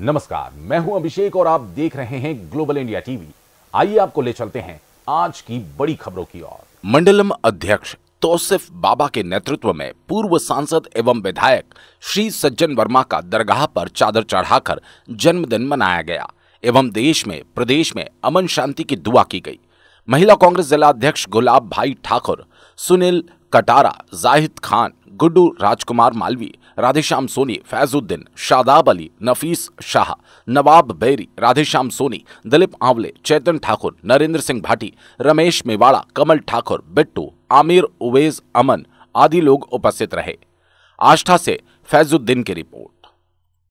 नमस्कार मैं हूं अभिषेक और आप देख रहे हैं ग्लोबल इंडिया टीवी आइए आपको ले चलते हैं आज की बड़ी खबरों की ओर मंडलम अध्यक्ष तोसिफ बाबा के नेतृत्व में पूर्व सांसद एवं विधायक श्री सज्जन वर्मा का दरगाह पर चादर चढ़ाकर जन्मदिन मनाया गया एवं देश में प्रदेश में अमन शांति की दुआ की गई महिला कांग्रेस जिला अध्यक्ष गुलाब भाई ठाकुर सुनील कटारा जाहिद खान गुड्डू राजकुमार मालवी राधेश्याम सोनी फैजुद्दीन शादाब अली नफीस शाह नवाब बैरी राधेश्याम सोनी दिलीप आंवले चेतन ठाकुर नरेंद्र सिंह भाटी रमेश मेवाड़ा कमल ठाकुर बिट्टू आमिर उवेज अमन आदि लोग उपस्थित रहे आष्ठा से फैजुद्दीन की रिपोर्ट